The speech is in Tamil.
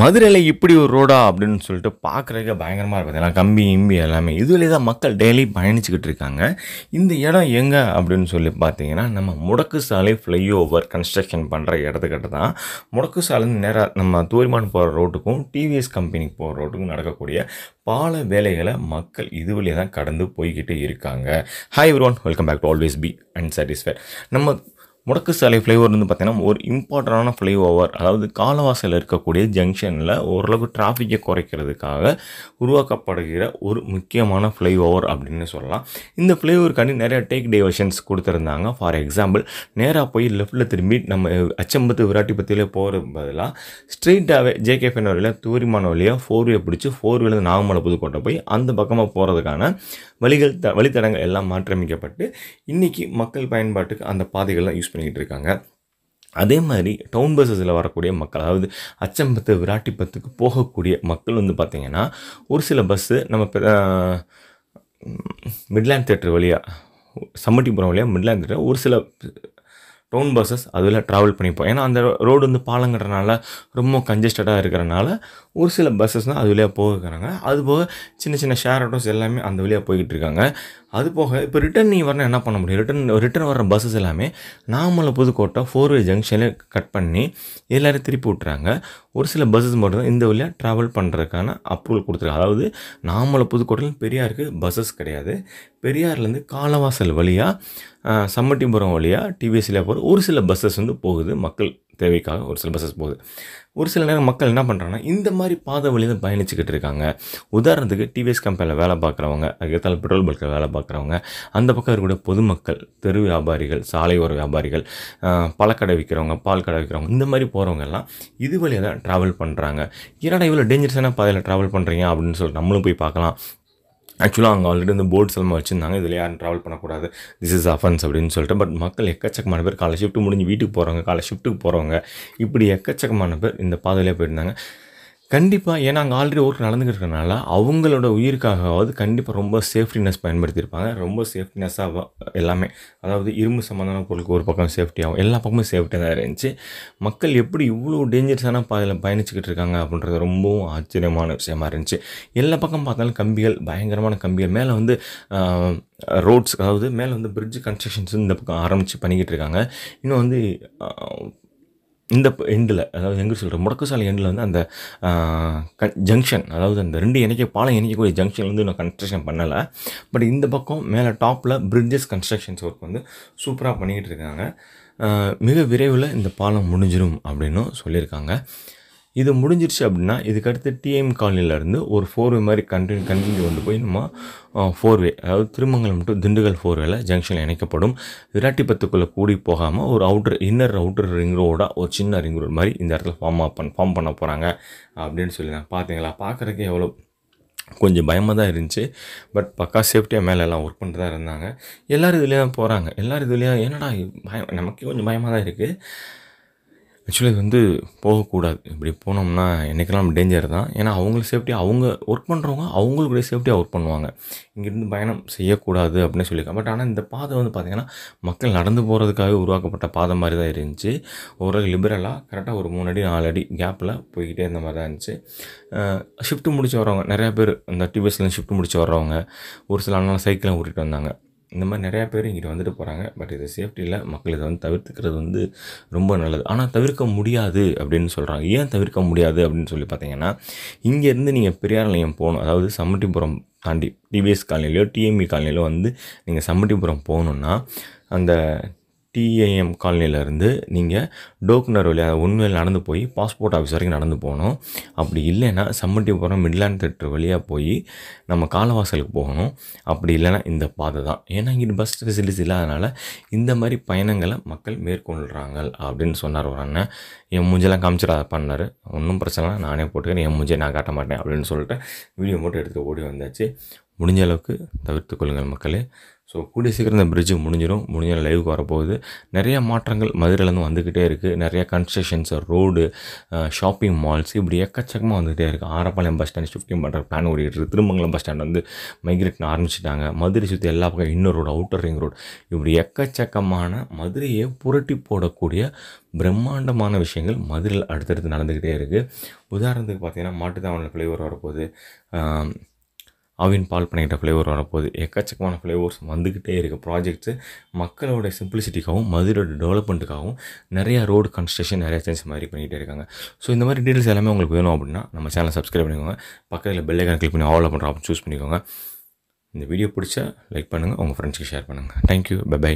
மதுரையில் இப்படி ஒரு ரோடா அப்படின்னு சொல்லிட்டு பார்க்குறதுக்கு பயங்கரமாக இருக்கும் ஏன்னா கம்பி இம்பி எல்லாமே இதுலேயே தான் மக்கள் டெய்லி பயணிச்சுக்கிட்டு இருக்காங்க இந்த இடம் எங்கே அப்படின்னு சொல்லி பார்த்தீங்கன்னா நம்ம முடக்கு சாலை ஃப்ளைஓவர் கன்ஸ்ட்ரக்ஷன் பண்ணுற இடத்துக்கிட்ட தான் முடக்கு சாலை நேராக நம்ம தூரிமான் போகிற ரோட்டுக்கும் டிவிஎஸ் கம்பெனிக்கு போகிற ரோட்டுக்கும் நடக்கக்கூடிய பல வேலைகளை மக்கள் இது வழியாக தான் கடந்து போய்கிட்டு இருக்காங்க hi everyone welcome back to always be and நம்ம முடக்கு சாலை ஃப்ளைஓவர் வந்து பார்த்தீங்கன்னா ஒரு இம்பார்ட்டண்டான ஃப்ளைஓவர் அதாவது காலவாசையில் இருக்கக்கூடிய ஜங்ஷனில் ஓரளவுக்கு டிராஃபிக்கை குறைக்கிறதுக்காக உருவாக்கப்படுகிற ஒரு முக்கியமான ஃப்ளைஓவர் அப்படின்னு சொல்லலாம் இந்த ஃப்ளைஓவருக்காண்டி நிறைய டேக் டைவர்ஷன்ஸ் கொடுத்துருந்தாங்க ஃபார் எக்ஸாம்பிள் நேராக போய் லெஃப்ட்டில் திரும்பி நம்ம அச்சம்பத்து விராட்டிப்பத்தியில் போகிற பதிலாக ஸ்ட்ரெயிட்டாகவே ஜேகேஃபன் வழியில் தூரிமான வழியாக ஃபோர் வே பிடிச்சி ஃபோர் வீலர் நாகமலை புதுக்கோட்டை போய் அந்த பக்கமாக போகிறதுக்கான வழிகள் த வழித்தடங்கள் எல்லாம் மாற்றியமைக்கப்பட்டு இன்றைக்கி மக்கள் பயன்பாட்டுக்கு அந்த பாதைகள்லாம் யூஸ் பண்ணிக்கிட்டு இருக்காங்க அதே மாதிரி டவுன் பஸ்ஸஸில் வரக்கூடிய மக்கள் அதாவது அச்சம்பத்து விராட்டிப்பத்துக்கு போகக்கூடிய மக்கள் வந்து பார்த்திங்கன்னா ஒரு சில பஸ்ஸு நம்ம மிட்லேண்ட் தேட்டர் வழியாக சம்மட்டிபுரம் வழியாக மிட்லேண்ட் தேட்டர் ஒரு சில டவுன் பஸ்ஸஸ் அதில் ட்ராவல் பண்ணிப்போம் ஏன்னா அந்த ரோடு வந்து பாலங்கிறனால ரொம்ப கன்ஜஸ்டடாக இருக்கிறனால ஒரு சில பஸ்ஸஸ் தான் அது வழியாக போகிறாங்க அதுபோக சின்ன சின்ன ஷேர் ஆட்டோஸ் எல்லாமே அந்த வழியாக போய்கிட்டு இருக்காங்க அது போக இப்போ ரிட்டன் நீ வரணும் என்ன பண்ண முடியும் ரிட்டன் ரிட்டன் வர பஸ்ஸஸ் எல்லாமே நாமளை புதுக்கோட்டை வே ஜங்ஷனில் கட் பண்ணி எல்லோரும் திருப்பி விட்டுறாங்க ஒரு சில பஸ்ஸஸ் மட்டும் இந்த வழியாக ட்ராவல் பண்ணுறதுக்கான அப்ரூவல் கொடுத்துருக்காங்க அதாவது நாமளை புதுக்கோட்டையில் பெரியாருக்கு பஸ்ஸஸ் கிடையாது பெரியார்லேருந்து காலவாசல் வழியாக சம்மட்டிபுரம் வழியாக டிவிஎஸ்சியில் போகிற ஒரு சில பஸ்ஸஸ் வந்து போகுது மக்கள் தேவைக்காக ஒரு சில பஸ்ஸஸ் போகுது ஒரு சில நேரம் மக்கள் என்ன பண்ணுறாங்கன்னா இந்த மாதிரி பாதை வழியில் பயணிச்சுக்கிட்டு இருக்காங்க உதாரணத்துக்கு டிவிஎஸ் கம்பெனியில் வேலை பார்க்குறவங்க அதுக்கேற்றாலும் பெட்ரோல் பல்கில் வேலை பார்க்குறவங்க அந்த பக்கம் இருக்கக்கூடிய பொதுமக்கள் தெரு வியாபாரிகள் சாலையோர வியாபாரிகள் பழக்கடை விற்கிறவங்க பால் கடை விற்கிறவங்க இந்த மாதிரி போகிறவங்க எல்லாம் இது வழியாக தான் ட்ராவல் பண்ணுறாங்க ஏன்னா இவ்வளோ டேஞ்சரஸான பாதையில் ட்ராவல் பண்ணுறீங்க அப்படின்னு சொல்லிட்டு நம்மளும் போய் பார்க்கலாம் ஆக்சுவலாக அங்கே ஆல்ரெடி வந்து போர்ட்ஸ் எல்லாம் வச்சுருந்தாங்க இதில் யாரும் ட்ராவல் பண்ணக்கூடாது திஸ் இஸ் அஃபன்ஸ் அப்படின்னு சொல்லிட்டு பட் மக்கள் எக்கச்சக்கமான பேர் காலை ஷிஃப்ட்டு முடிஞ்சு வீட்டுக்கு போகிறவங்க காலை ஷிஃப்ட்டுக்கு போகிறவங்க இப்படி எக்கச்சக்கமான பேர் இந்த பாதையிலே போயிருந்தாங்க கண்டிப்பாக ஏன்னா அங்கே ஆல்ரெடி ஒர்க் நடந்துக்கிட்டு இருக்கனால அவங்களோட உயிருக்காகவாவது கண்டிப்பாக ரொம்ப சேஃப்டினஸ் பயன்படுத்தியிருப்பாங்க ரொம்ப சேஃப்டினஸ்ஸாக எல்லாமே அதாவது இரும்பு சம்மந்தமான பொருளுக்கு ஒரு பக்கம் சேஃப்டியாகவும் எல்லா பக்கமும் சேஃப்டியாக தான் இருந்துச்சு மக்கள் எப்படி இவ்வளோ டேஞ்சரஸான பாதையில் பயணிச்சுக்கிட்டு இருக்காங்க அப்படின்றது ரொம்பவும் ஆச்சரியமான விஷயமா இருந்துச்சு எல்லா பக்கம் பார்த்தாலும் கம்பிகள் பயங்கரமான கம்பிகள் மேலே வந்து ரோட்ஸ் அதாவது மேலே வந்து பிரிட்ஜ் கன்ஸ்ட்ரக்ஷன்ஸ் இந்த பக்கம் ஆரம்பித்து பண்ணிக்கிட்டு இருக்காங்க இன்னும் வந்து இந்த எண்டில் அதாவது எங்கே சொல்கிற முடக்குசாலை எண்டில் வந்து அந்த ஜங்ஷன் அதாவது அந்த ரெண்டு இணைக்க பாலம் இணைக்கக்கூடிய ஜங்ஷன் வந்து நான் கன்ஸ்ட்ரக்ஷன் பண்ணலை பட் இந்த பக்கம் மேலே டாப்பில் பிரிட்ஜஸ் கன்ஸ்ட்ரக்ஷன்ஸ் ஒர்க் வந்து சூப்பராக பண்ணிக்கிட்டு இருக்காங்க மிக விரைவில் இந்த பாலம் முடிஞ்சிடும் அப்படின்னும் சொல்லியிருக்காங்க இது முடிஞ்சிருச்சு அப்படின்னா இதுக்கடுத்து டிஎம் காலனிலேருந்து ஒரு ஃபோர்வே மாதிரி கண்டினியூ கண்டினியூ வந்து போய் நம்ம ஃபோர்வே அதாவது திருமங்கலம் டு திண்டுக்கல் ஃபோர்வேல ஜங்ஷனில் இணைக்கப்படும் விராட்டிப்பத்துக்குள்ளே கூடி போகாமல் ஒரு அவுட்டர் இன்னர் அவுட்டர் ரிங் ரோடாக ஒரு சின்ன ரிங் ரோடு மாதிரி இந்த இடத்துல ஃபார்ம் பண்ண ஃபார்ம் பண்ண போகிறாங்க அப்படின்னு சொல்லியிருந்தேன் பார்த்தீங்களா பார்க்குறதுக்கு எவ்வளோ கொஞ்சம் பயமாக தான் இருந்துச்சு பட் பக்கா சேஃப்டியாக மேலே எல்லாம் ஒர்க் பண்ணிட்டு தான் இருந்தாங்க எல்லோரும் இதுலேயே தான் போகிறாங்க எல்லோரும் இதுலேயே என்னடா பயம் நமக்கே கொஞ்சம் பயமாக தான் இருக்குது ஆக்சுவலி இது வந்து போகக்கூடாது இப்படி போனோம்னா என்றைக்கெல்லாம் டேஞ்சர் தான் ஏன்னா அவங்களுக்கு சேஃப்டியாக அவங்க ஒர்க் பண்ணுறவங்க அவங்களுக்குடைய சேஃப்டியாக ஒர்க் பண்ணுவாங்க இங்கேருந்து பயணம் செய்யக்கூடாது அப்படின்னு சொல்லியிருக்காங்க பட் ஆனால் இந்த பாதை வந்து பார்த்திங்கன்னா மக்கள் நடந்து போகிறதுக்காக உருவாக்கப்பட்ட பாதை மாதிரி தான் இருந்துச்சு ஓரளவு லிபரலாக கரெக்டாக ஒரு மூணு அடி நாலு அடி கேப்பில் போய்கிட்டே இருந்த மாதிரி தான் இருந்துச்சு ஷிஃப்ட்டு முடிச்சு வரவங்க நிறையா பேர் அந்த டிவிஎஸ்லேருந்து ஷிஃப்ட் முடிச்சு வர்றவங்க ஒரு சில அண்ணா சைக்கிளை ஓட்டிகிட்டு வந்தாங்க இந்த மாதிரி நிறையா பேர் இங்கிட்ட வந்துட்டு போகிறாங்க பட் இது சேஃப்டியில் மக்கள் இதை வந்து தவிர்த்துக்கிறது வந்து ரொம்ப நல்லது ஆனால் தவிர்க்க முடியாது அப்படின்னு சொல்கிறாங்க ஏன் தவிர்க்க முடியாது அப்படின்னு சொல்லி பார்த்தீங்கன்னா இங்கேருந்து நீங்கள் பெரியார் நிலையம் போகணும் அதாவது சம்மட்டிபுரம் தாண்டி டிபிஎஸ் காலனிலையோ டிஎம்பி e காலனிலையோ வந்து நீங்கள் சம்மட்டிபுரம் போகணுன்னா அந்த டிஏஎம் காலனிலேருந்து நீங்கள் டோக்குனர் வழியாக உண்மையில் நடந்து போய் பாஸ்போர்ட் ஆஃபீஸ் வரைக்கும் நடந்து போகணும் அப்படி இல்லைன்னா சம்மட்டிபுரம் மிட்லாண்ட் தேட்டர் வழியாக போய் நம்ம காலவாசலுக்கு போகணும் அப்படி இல்லைன்னா இந்த பாதை தான் ஏன்னா இங்கே பஸ் ஃபெசிலிட்டிஸ் இல்லாதனால இந்த மாதிரி பயணங்களை மக்கள் மேற்கொள்கிறாங்க அப்படின்னு சொன்னார் ஒரு அண்ணன் என் மூஞ்செல்லாம் காமிச்சிடாத பண்ணார் ஒன்றும் பிரச்சனை நானே போட்டுக்கிறேன் என் மூஞ்சே நான் காட்ட மாட்டேன் அப்படின்னு சொல்லிட்டு வீடியோ மட்டும் எடுத்து ஓடி வந்தாச்சு முடிஞ்ச அளவுக்கு தவிர்த்து கொள்ளுங்கள் மக்களே ஸோ கூடிய சீக்கிரம் இந்த பிரிட்ஜு முடிஞ்சிடும் முடிஞ்ச லைவுக்கு வரப்போகுது நிறையா மாற்றங்கள் மதுரையிலேருந்து வந்துக்கிட்டே இருக்குது நிறையா கன்ஸ்ட்ரக்ஷன்ஸ் ரோடு ஷாப்பிங் மால்ஸ் இப்படி எக்கச்சக்கமாக வந்துகிட்டே இருக்குது ஆரப்பாளையம் பஸ் ஸ்டாண்ட் ஷிஃப்டிங் பண்ணுற பிளான் ஓடிட்டு திருமங்கலம் பஸ் ஸ்டாண்ட் வந்து மைக்ரேட்னு ஆரம்பிச்சிட்டாங்க மதுரை சுற்றி எல்லா பக்கம் இன்னொரு ரோடு அவுட்டர் ரிங் ரோடு இப்படி எக்கச்சக்கமான மதுரையை புரட்டி போடக்கூடிய பிரம்மாண்டமான விஷயங்கள் மதுரையில் அடுத்தடுத்து நடந்துக்கிட்டே இருக்குது உதாரணத்துக்கு பார்த்தீங்கன்னா மாட்டுத்தாவணில் ஃப்ளைவர் வரப்போகுது அவின் பால் பண்ணிக்கிட்ட ஃப்ளேவர் வரப்போகுது எக்கச்சக்கமான ஃப்ளேவர்ஸ் வந்துக்கிட்டே இருக்க ப்ராஜெக்ட்ஸு மக்களோட சிம்பிளிசிட்டிக்காகவும் மதுரோட டெவலப்மெண்ட்டுக்காகவும் நிறையா ரோடு கன்ஸ்ட்ரக்ஷன் நிறையா சேஞ்ச் மாதிரி பண்ணிகிட்டே இருக்காங்க ஸோ இந்த மாதிரி டீட்டெயில்ஸ் எல்லாமே உங்களுக்கு வேணும் அப்படின்னா நம்ம சேனலை சப்ஸ்கிரைப் பண்ணிக்கோங்க பக்கத்தில் பெல்லைக்கான கிளிக் பண்ணி ஆல் பண்ணுறோம் ஆப்ஷன் சூஸ் பண்ணிக்கோங்க இந்த வீடியோ பிடிச்சா லைக் பண்ணுங்கள் உங்கள் ஃப்ரெண்ட்ஸ்க்கு ஷேர் பண்ணுங்கள் தேங்க்யூ பை பை